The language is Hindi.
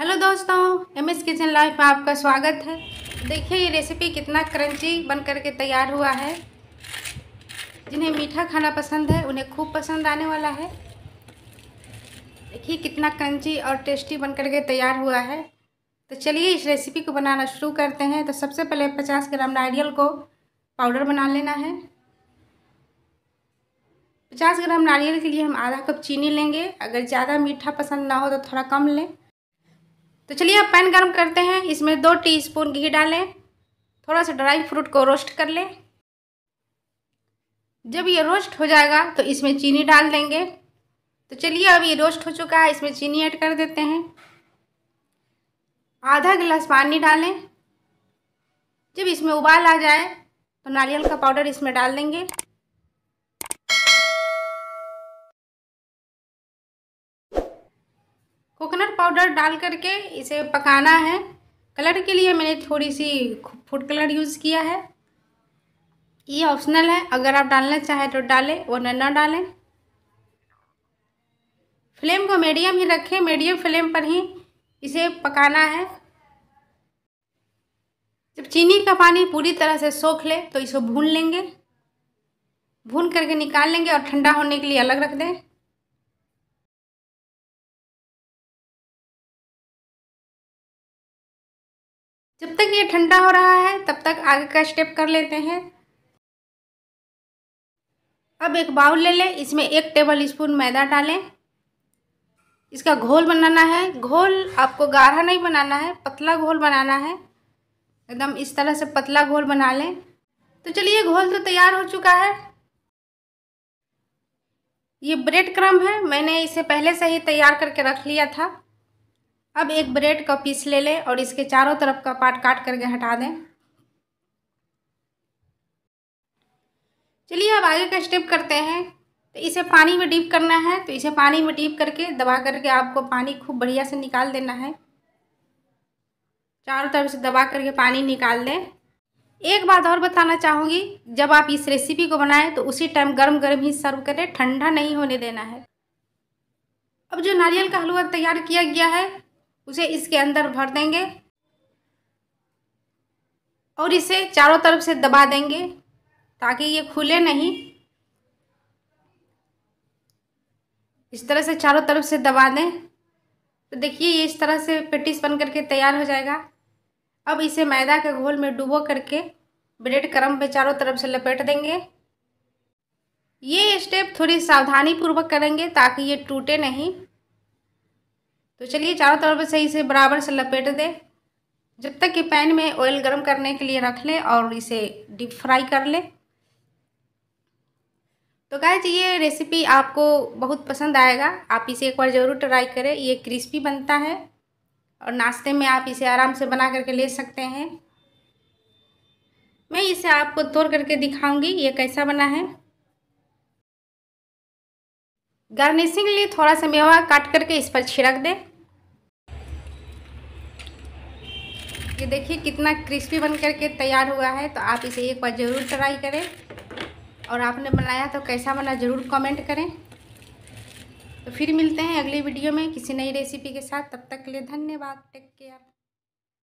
हेलो दोस्तों एम एस किचन लाइफ में आपका स्वागत है देखिए ये रेसिपी कितना क्रंची बन करके तैयार हुआ है जिन्हें मीठा खाना पसंद है उन्हें खूब पसंद आने वाला है देखिए कितना क्रंची और टेस्टी बन करके तैयार हुआ है तो चलिए इस रेसिपी को बनाना शुरू करते हैं तो सबसे पहले पचास ग्राम नारियल को पाउडर बना लेना है पचास ग्राम नारियल के लिए हम आधा कप चीनी लेंगे अगर ज़्यादा मीठा पसंद ना हो तो थोड़ा कम लें तो चलिए अब पैन गर्म करते हैं इसमें दो टीस्पून घी डालें थोड़ा सा ड्राई फ्रूट को रोस्ट कर लें जब ये रोस्ट हो जाएगा तो इसमें चीनी डाल देंगे तो चलिए अब ये रोस्ट हो चुका है इसमें चीनी ऐड कर देते हैं आधा गिलास पानी डालें जब इसमें उबाल आ जाए तो नारियल का पाउडर इसमें डाल देंगे कोकोनट पाउडर डाल करके इसे पकाना है कलर के लिए मैंने थोड़ी सी फूड कलर यूज़ किया है ये ऑप्शनल है अगर आप डालना चाहें तो डालें वरना ना डालें फ्लेम को मीडियम ही रखें मीडियम फ्लेम पर ही इसे पकाना है जब चीनी का पानी पूरी तरह से सोख ले तो इसे भून लेंगे भून करके निकाल लेंगे और ठंडा होने के लिए अलग रख दें जब तक ये ठंडा हो रहा है तब तक आगे का स्टेप कर लेते हैं अब एक बाउल ले लें इसमें एक टेबल स्पून मैदा डालें इसका घोल बनाना है घोल आपको गाढ़ा नहीं बनाना है पतला घोल बनाना है एकदम इस तरह से पतला घोल बना लें तो चलिए घोल तो तैयार हो चुका है ये ब्रेड क्रम है मैंने इसे पहले से ही तैयार करके रख लिया था अब एक ब्रेड का पीस ले लें और इसके चारों तरफ का पार्ट काट करके हटा दें चलिए अब आगे का स्टेप करते हैं तो इसे पानी में डीप करना है तो इसे पानी में डीप करके दबा करके आपको पानी खूब बढ़िया से निकाल देना है चारों तरफ से दबा करके पानी निकाल दें एक बात और बताना चाहूँगी जब आप इस रेसिपी को बनाएं तो उसी टाइम गर्म गर्म ही सर्व करें ठंडा नहीं होने देना है अब जो नारियल का हलवा तैयार किया गया है उसे इसके अंदर भर देंगे और इसे चारों तरफ से दबा देंगे ताकि ये खुले नहीं इस तरह से चारों तरफ से दबा दें तो देखिए ये इस तरह से पेटिस बन करके तैयार हो जाएगा अब इसे मैदा के घोल में डुबो करके ब्रेड क्रम पे चारों तरफ से लपेट देंगे ये स्टेप थोड़ी सावधानी पूर्वक करेंगे ताकि ये टूटे नहीं तो चलिए चारों तरफ सही से बराबर से लपेट दें जब तक कि पैन में ऑयल गर्म करने के लिए रख लें और इसे डीप फ्राई कर लें तो गाय ये रेसिपी आपको बहुत पसंद आएगा आप इसे एक बार ज़रूर ट्राई करें ये क्रिस्पी बनता है और नाश्ते में आप इसे आराम से बना करके ले सकते हैं मैं इसे आपको तोड़ करके दिखाऊंगी ये कैसा बना है गार्निशिंग के लिए थोड़ा सा मेवा काट करके इस पर छिड़क दें ये देखिए कितना क्रिस्पी बन करके तैयार हुआ है तो आप इसे एक बार ज़रूर ट्राई करें और आपने बनाया तो कैसा बना ज़रूर कमेंट करें तो फिर मिलते हैं अगली वीडियो में किसी नई रेसिपी के साथ तब तक के लिए धन्यवाद टेक केयर